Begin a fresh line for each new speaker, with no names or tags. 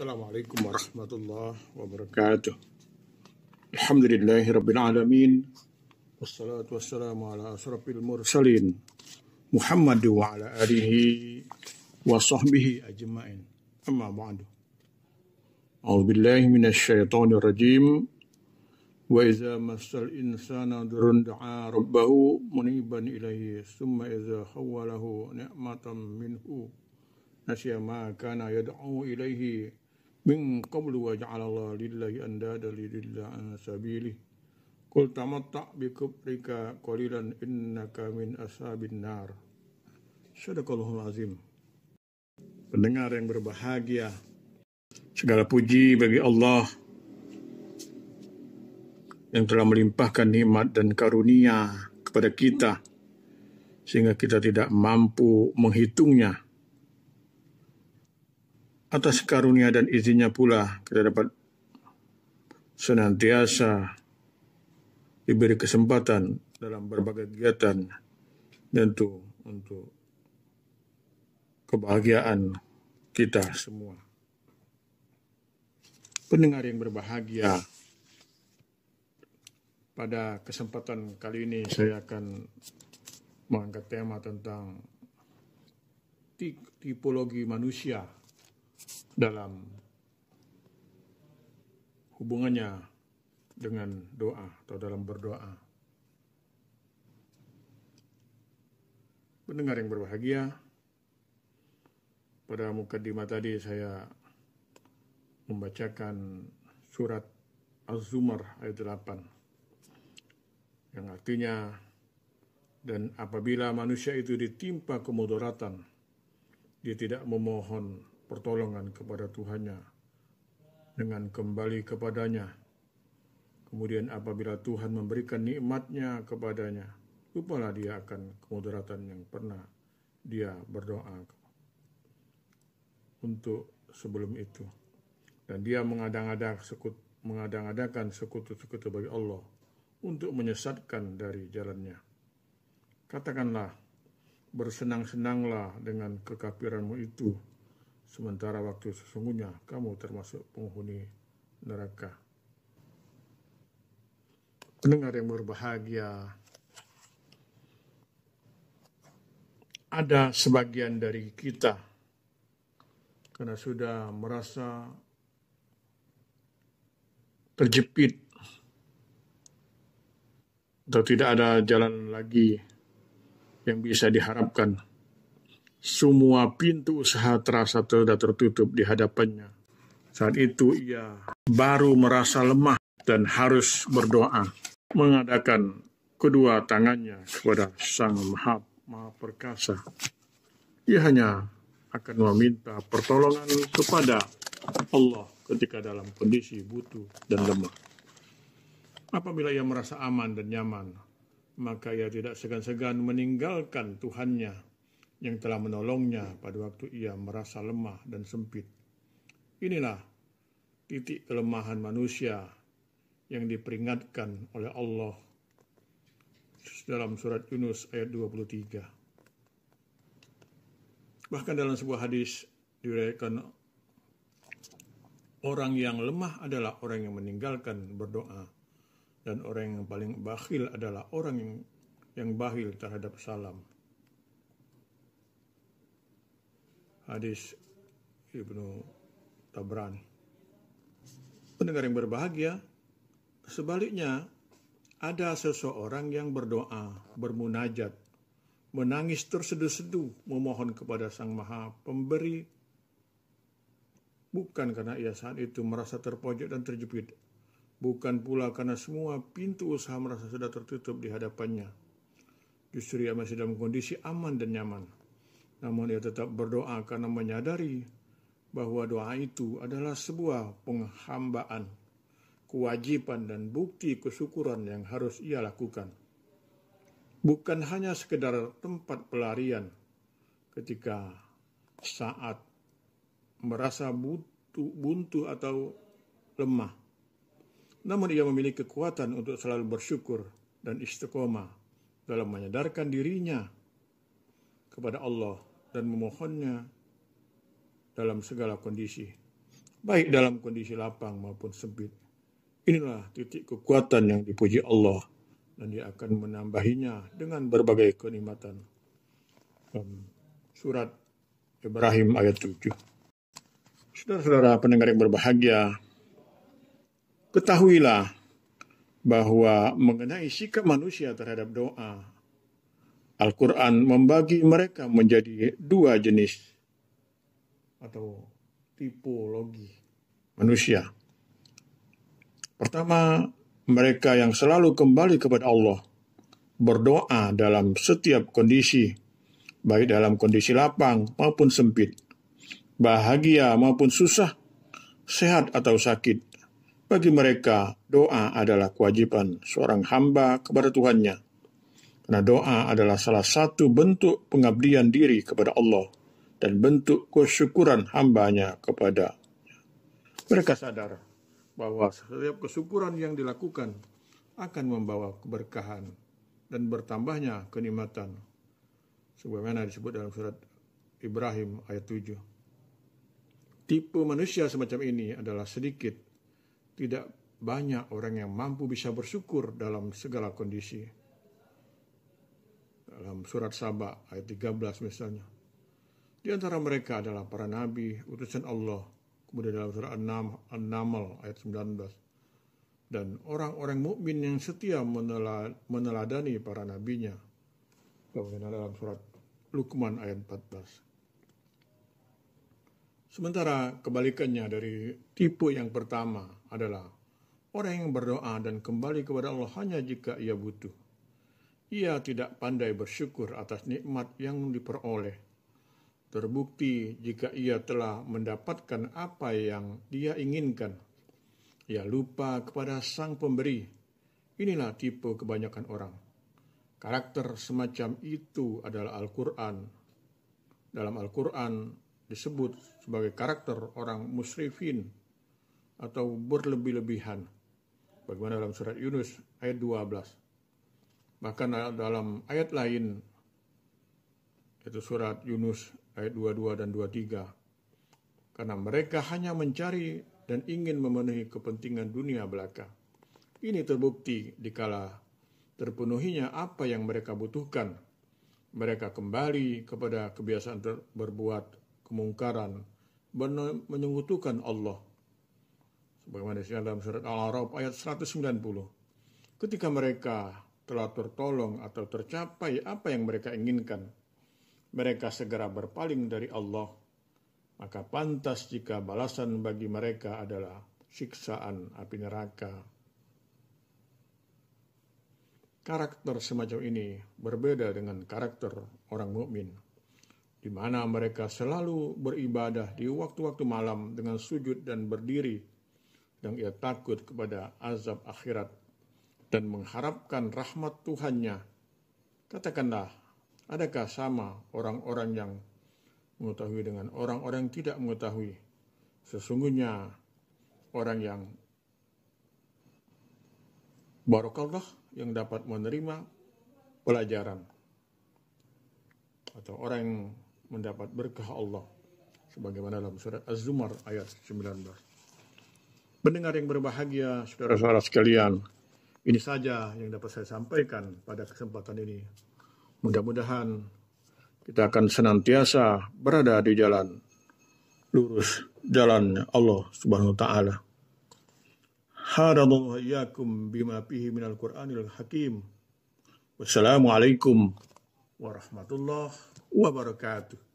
Assalamualaikum warahmatullahi wabarakatuh. Alhamdulillahirabbil alamin. Wassalatu wassalamu ala asrafil mursalin Muhammad wa ala alihi wa sahbihi ajma'in. Amma ba'du. A'udzu billahi minasy syaithanir rajim. Wa idza masal insana durun du'a rabbahu muniban ilaihi summa idza khawalahu ni'matan minhu nasiya ma kana من قبل وجعل الله لله أندادا ليضل عن سبيله قل تمتع بكفرك قليلا إنك من أصحاب النار Sadaqallahul Azim. Pendengar yang berbahagia, segala puji bagi Allah yang telah melimpahkan nikmat dan karunia kepada kita sehingga kita tidak mampu menghitungnya atas karunia dan izinnya pula kita dapat senantiasa diberi kesempatan dalam berbagai kegiatan tentu untuk kebahagiaan kita semua. Pendengar yang berbahagia, pada kesempatan kali ini saya akan mengangkat tema tentang tipologi manusia dalam hubungannya dengan doa atau dalam berdoa. Pendengar yang berbahagia, pada muka mukadimah tadi saya membacakan surat Az-Zumar ayat 8 yang artinya dan apabila manusia itu ditimpa kemudaratan dia tidak memohon pertolongan kepada Tuhannya dengan kembali kepadanya. Kemudian apabila Tuhan memberikan nikmatnya kepadanya, lupalah dia akan kemudaratan yang pernah dia berdoa untuk sebelum itu. Dan dia mengadang-adang sekut, mengadang-adakan sekutu-sekutu bagi Allah untuk menyesatkan dari jalannya. Katakanlah, bersenang-senanglah dengan kekafiranmu itu sementara waktu sesungguhnya kamu termasuk penghuni neraka. Pendengar yang berbahagia, ada sebagian dari kita karena sudah merasa terjepit atau tidak ada jalan lagi yang bisa diharapkan semua pintu usaha terasa sudah tertutup di hadapannya. Saat itu ia baru merasa lemah dan harus berdoa, mengadakan kedua tangannya kepada Sang Maha, Maha Perkasa. Ia hanya akan meminta pertolongan kepada Allah ketika dalam kondisi butuh dan lemah. Apabila ia merasa aman dan nyaman, maka ia tidak segan-segan meninggalkan Tuhannya yang telah menolongnya pada waktu ia merasa lemah dan sempit. Inilah titik kelemahan manusia yang diperingatkan oleh Allah dalam surat Yunus ayat 23. Bahkan dalam sebuah hadis diriwayatkan orang yang lemah adalah orang yang meninggalkan berdoa dan orang yang paling bakhil adalah orang yang bakhil terhadap salam. hadis Ibnu Tabrani. Pendengar yang berbahagia, sebaliknya ada seseorang yang berdoa, bermunajat, menangis terseduh-seduh, memohon kepada Sang Maha Pemberi, bukan karena ia saat itu merasa terpojok dan terjepit, bukan pula karena semua pintu usaha merasa sudah tertutup di hadapannya. Justru ia masih dalam kondisi aman dan nyaman namun ia tetap berdoa karena menyadari bahwa doa itu adalah sebuah penghambaan, kewajiban dan bukti kesyukuran yang harus ia lakukan. Bukan hanya sekedar tempat pelarian ketika saat merasa butuh, buntu atau lemah. Namun ia memiliki kekuatan untuk selalu bersyukur dan istiqomah dalam menyadarkan dirinya kepada Allah dan memohonnya dalam segala kondisi, baik dalam kondisi lapang maupun sempit. Inilah titik kekuatan yang dipuji Allah dan dia akan menambahinya dengan berbagai kenikmatan. Surat Ibrahim ayat 7. Saudara-saudara pendengar yang berbahagia, ketahuilah bahwa mengenai sikap manusia terhadap doa Al-Quran membagi mereka menjadi dua jenis atau tipologi manusia. Pertama, mereka yang selalu kembali kepada Allah, berdoa dalam setiap kondisi, baik dalam kondisi lapang maupun sempit, bahagia maupun susah, sehat atau sakit. Bagi mereka, doa adalah kewajiban seorang hamba kepada Tuhannya karena doa adalah salah satu bentuk pengabdian diri kepada Allah dan bentuk kesyukuran hambanya kepada mereka sadar bahwa setiap kesyukuran yang dilakukan akan membawa keberkahan dan bertambahnya kenikmatan. Sebagaimana disebut dalam surat Ibrahim ayat 7. Tipe manusia semacam ini adalah sedikit, tidak banyak orang yang mampu bisa bersyukur dalam segala kondisi dalam surat sabah ayat 13 misalnya. Di antara mereka adalah para nabi, utusan Allah, kemudian dalam surat An-Naml ayat 19. Dan orang-orang mukmin yang setia meneladani para nabinya. Kemudian dalam surat Luqman ayat 14. Sementara kebalikannya dari tipe yang pertama adalah orang yang berdoa dan kembali kepada Allah hanya jika ia butuh ia tidak pandai bersyukur atas nikmat yang diperoleh. Terbukti jika ia telah mendapatkan apa yang dia inginkan. Ia lupa kepada sang pemberi. Inilah tipe kebanyakan orang. Karakter semacam itu adalah Al-Quran. Dalam Al-Quran disebut sebagai karakter orang musrifin atau berlebih-lebihan. Bagaimana dalam surat Yunus ayat 12. Bahkan dalam ayat lain, yaitu surat Yunus ayat 22 dan 23. Karena mereka hanya mencari dan ingin memenuhi kepentingan dunia belaka. Ini terbukti dikala terpenuhinya apa yang mereka butuhkan. Mereka kembali kepada kebiasaan berbuat kemungkaran, menyekutukan Allah. Sebagaimana dalam surat Al-Araf ayat 190. Ketika mereka telah tertolong atau tercapai apa yang mereka inginkan, mereka segera berpaling dari Allah, maka pantas jika balasan bagi mereka adalah siksaan api neraka. Karakter semacam ini berbeda dengan karakter orang mukmin, di mana mereka selalu beribadah di waktu-waktu malam dengan sujud dan berdiri, dan ia takut kepada azab akhirat dan mengharapkan rahmat Tuhannya. Katakanlah, adakah sama orang-orang yang mengetahui dengan orang-orang yang tidak mengetahui? Sesungguhnya orang yang barokallah yang dapat menerima pelajaran atau orang yang mendapat berkah Allah sebagaimana dalam surat Az-Zumar ayat 19. Pendengar yang berbahagia, saudara-saudara sekalian, ini saja yang dapat saya sampaikan pada kesempatan ini. Mudah-mudahan kita akan senantiasa berada di jalan lurus jalan Allah Subhanahu wa taala. Hadallahu iyyakum bima fihi minal Qur'anil Hakim. Wassalamualaikum warahmatullahi wabarakatuh.